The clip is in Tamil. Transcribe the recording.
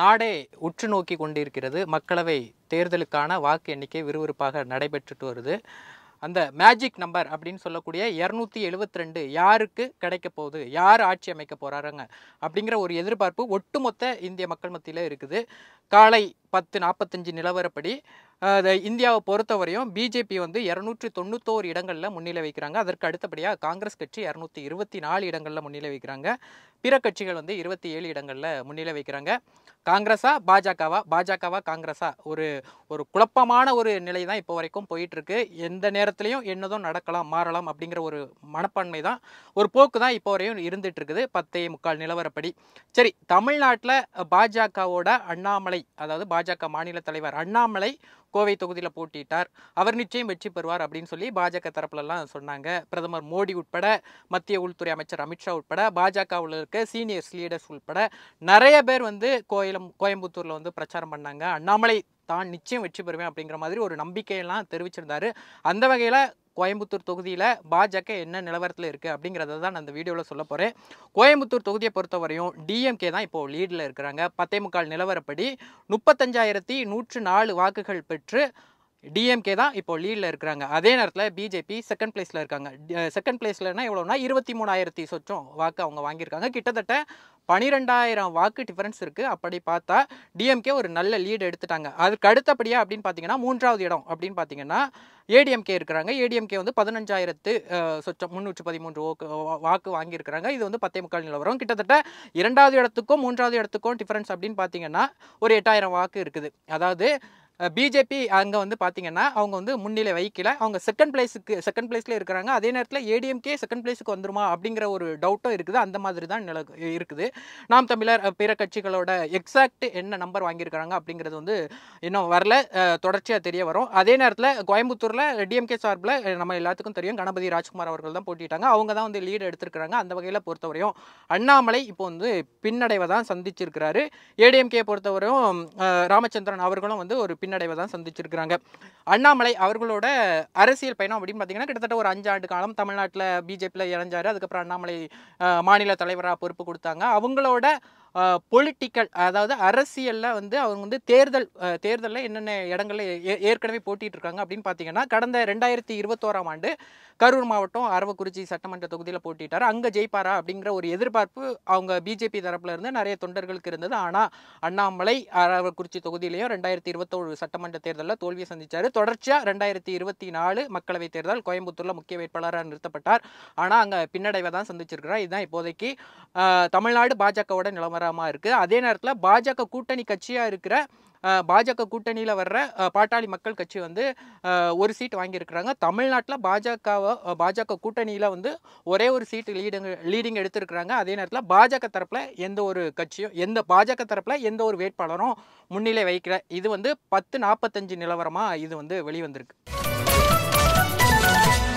நாடே உற்று நோக்கி கொண்டிருக்கிறது மக்களவை தேர்தலுக்கான வாக்கு எண்ணிக்கை விறுவிறுப்பாக நடைபெற்றுட்டு வருது அந்த மேஜிக் நம்பர் அப்படின்னு சொல்லக்கூடிய இரநூத்தி எழுபத்தி ரெண்டு யாருக்கு கிடைக்க போகுது யார் ஆட்சி அமைக்க போகிறாருங்க அப்படிங்கிற ஒரு எதிர்பார்ப்பு ஒட்டுமொத்த இந்திய மக்கள் மத்தியில் இருக்குது காலை பத்து நாற்பத்தஞ்சு நிலவரப்படி இந்தியாவை பொறுத்தவரையும் பிஜேபி வந்து இரநூற்றி தொண்ணூத்தோரு இடங்களில் முன்னிலை வைக்கிறாங்க அதற்கு அடுத்தபடியாக காங்கிரஸ் கட்சி இரநூத்தி இருபத்தி நாலு இடங்களில் முன்னிலை வைக்கிறாங்க பிற கட்சிகள் வந்து இருபத்தி ஏழு இடங்களில் முன்னிலை வைக்கிறாங்க காங்கிரஸா பாஜகவா பாஜகவா காங்கிரஸா ஒரு ஒரு குழப்பமான ஒரு நிலை தான் இப்போ வரைக்கும் போயிட்டுருக்கு எந்த நேரத்துலையும் என்னதும் நடக்கலாம் மாறலாம் அப்படிங்கிற ஒரு மனப்பான்மை தான் ஒரு போக்கு தான் இப்போ வரையும் இருந்துட்டு இருக்குது பத்தே முக்கால் நிலவரப்படி சரி தமிழ்நாட்டில் பாஜகவோட அண்ணாமலை அதாவது பாஜக மாநில தலைவர் அண்ணாமலை கோவை தொகுதியில் போட்டியிட்டார் அவர் நிச்சயம் வெற்றி பெறுவார் அப்படின்னு சொல்லி பாஜக தரப்புலலாம் சொன்னாங்க பிரதமர் மோடி உட்பட மத்திய உள்துறை அமைச்சர் அமித்ஷா உட்பட பாஜகவில் இருக்க சீனியர்ஸ் லீடர்ஸ் உட்பட நிறைய பேர் வந்து கோயிலம் கோயம்புத்தூரில் வந்து பிரச்சாரம் பண்ணாங்க அண்ணாமலை தான் நிச்சயம் வெற்றி பெறுவேன் அப்படிங்கிற மாதிரி ஒரு நம்பிக்கையெல்லாம் தெரிவிச்சிருந்தாரு அந்த வகையில் கோயம்புத்தூர் தொகுதியில் பாஜக என்ன நிலவரத்தில் இருக்குது அப்படிங்கிறத தான் நான் இந்த வீடியோவில் சொல்ல போகிறேன் கோயம்புத்தூர் தொகுதியை பொறுத்தவரையும் டிஎம்கே தான் இப்போது லீடில் இருக்கிறாங்க பத்தே முக்கால் நிலவரப்படி முப்பத்தஞ்சாயிரத்தி நூற்று நாலு வாக்குகள் பெற்று டிஎம்கே தான் இப்போ லீடில் இருக்கிறாங்க அதே நேரத்தில் பிஜேபி செகண்ட் பிளேஸில் இருக்காங்க செகண்ட் பிளேஸ்லன்னா எவ்வளோனா இருபத்தி மூணாயிரத்தி சொச்சம் வாக்கு அவங்க வாங்கியிருக்காங்க கிட்டத்தட்ட பனிரெண்டாயிரம் வாக்கு டிஃபரன்ஸ் இருக்குது அப்படி பார்த்தா டிஎம்கே ஒரு நல்ல லீடு எடுத்துட்டாங்க அதுக்கு அடுத்தபடியாக அப்படின்னு பார்த்தீங்கன்னா மூன்றாவது இடம் அப்படின்னு பார்த்தீங்கன்னா ஏடிஎம்கே இருக்கிறாங்க ஏடிஎம்கே வந்து பதினஞ்சாயிரத்து சொச்சம் முந்நூற்றி பதிமூன்று ஓக்கு வாக்கு வாங்கியிருக்கிறாங்க இது வந்து பத்தே முக்கால் நிலவரம் கிட்டத்தட்ட இரண்டாவது இடத்துக்கும் மூன்றாவது இடத்துக்கும் டிஃபரன்ஸ் அப்படின்னு பார்த்தீங்கன்னா ஒரு எட்டாயிரம் வாக்கு இருக்குது அதாவது பிஜேபி அங்கே வந்து பார்த்தீங்கன்னா அவங்க வந்து முன்னிலை வைக்கல அவங்க செகண்ட் பிளேஸுக்கு செகண்ட் பிளேஸில் இருக்கிறாங்க அதே நேரத்தில் ஏடிஎம்கே செகண்ட் பிளேஸுக்கு வந்துருமா அப்படிங்கிற ஒரு டவுட்டும் இருக்குது அந்த மாதிரி தான் நில இருக்குது நாம் தமிழர் பிற கட்சிகளோட எக்ஸாக்ட் என்ன நம்பர் வாங்கியிருக்கிறாங்க அப்படிங்கிறது வந்து இன்னும் வரல தொடர்ச்சியாக தெரிய வரும் அதே நேரத்தில் கோயம்புத்தூரில் டிஎம்கே சார்பில் நம்ம எல்லாத்துக்கும் தெரியும் கணபதி ராஜ்குமார் அவர்கள் தான் போட்டிட்டாங்க அவங்க தான் வந்து லீடு எடுத்திருக்கிறாங்க அந்த வகையில் பொறுத்தவரையும் அண்ணாமலை இப்போ வந்து பின்னடைவை தான் சந்திச்சிருக்கிறாரு ஏடிஎம்கே பொறுத்தவரையும் ராமச்சந்திரன் அவர்களும் வந்து ஒரு பின்னடைவை தான் சந்திச்சிருக்கிறாங்க அண்ணாமலை அவர்களோட அரசியல் பயணம் அப்படின்னு பார்த்தீங்கன்னா கிட்டத்தட்ட ஒரு அஞ்சு ஆண்டு காலம் தமிழ்நாட்டில் பிஜேபியில் இணைஞ்சார் அதுக்கப்புறம் அண்ணாமலை மாநில தலைவராக பொறுப்பு கொடுத்தாங்க அவங்களோட பொலிட்டிக்கல் அதாவது அரசியலில் வந்து அவங்க வந்து தேர்தல் தேர்தலில் என்னென்ன இடங்களில் ஏற்கனவே போட்டிகிட்டு இருக்காங்க அப்படின்னு பார்த்தீங்கன்னா கடந்த ரெண்டாயிரத்தி இருபத்தோராம் ஆண்டு கரூர் மாவட்டம் அரவக்குறிச்சி சட்டமன்ற தொகுதியில் போட்டிட்டார் அங்கே ஜெயிப்பாரா அப்படிங்கிற ஒரு எதிர்பார்ப்பு அவங்க பிஜேபி தரப்பில் இருந்து நிறைய தொண்டர்களுக்கு இருந்தது ஆனால் அண்ணாமலை அரவக்குறிச்சி தொகுதியிலையும் ரெண்டாயிரத்தி இருபத்தோரு சட்டமன்ற தேர்தலில் தோல்வியை சந்தித்தார் தொடர்ச்சியாக ரெண்டாயிரத்தி இருபத்தி நாலு மக்களவைத் தேர்தல் கோயம்புத்தூரில் முக்கிய வேட்பாளராக நிறுத்தப்பட்டார் ஆனால் அங்கே பின்னடைவை தான் சந்திச்சிருக்கிறார் இதுதான் இப்போதைக்கு தமிழ்நாடு பாஜகவோட நிலவர ஆதாரமாக இருக்குது அதே நேரத்தில் பாஜக கூட்டணி கட்சியாக இருக்கிற பாஜக கூட்டணியில் வர்ற பாட்டாளி மக்கள் கட்சி வந்து ஒரு சீட் வாங்கியிருக்கிறாங்க தமிழ்நாட்டில் பாஜகவை பாஜக கூட்டணியில் வந்து ஒரே ஒரு சீட் லீடுங்க லீடிங் எடுத்திருக்கிறாங்க அதே நேரத்தில் பாஜக தரப்பில் எந்த ஒரு கட்சியும் எந்த பாஜக தரப்பில் எந்த ஒரு வேட்பாளரும் முன்னிலை வைக்கிற இது வந்து பத்து நாற்பத்தஞ்சு நிலவரமாக இது வந்து வெளிவந்திருக்கு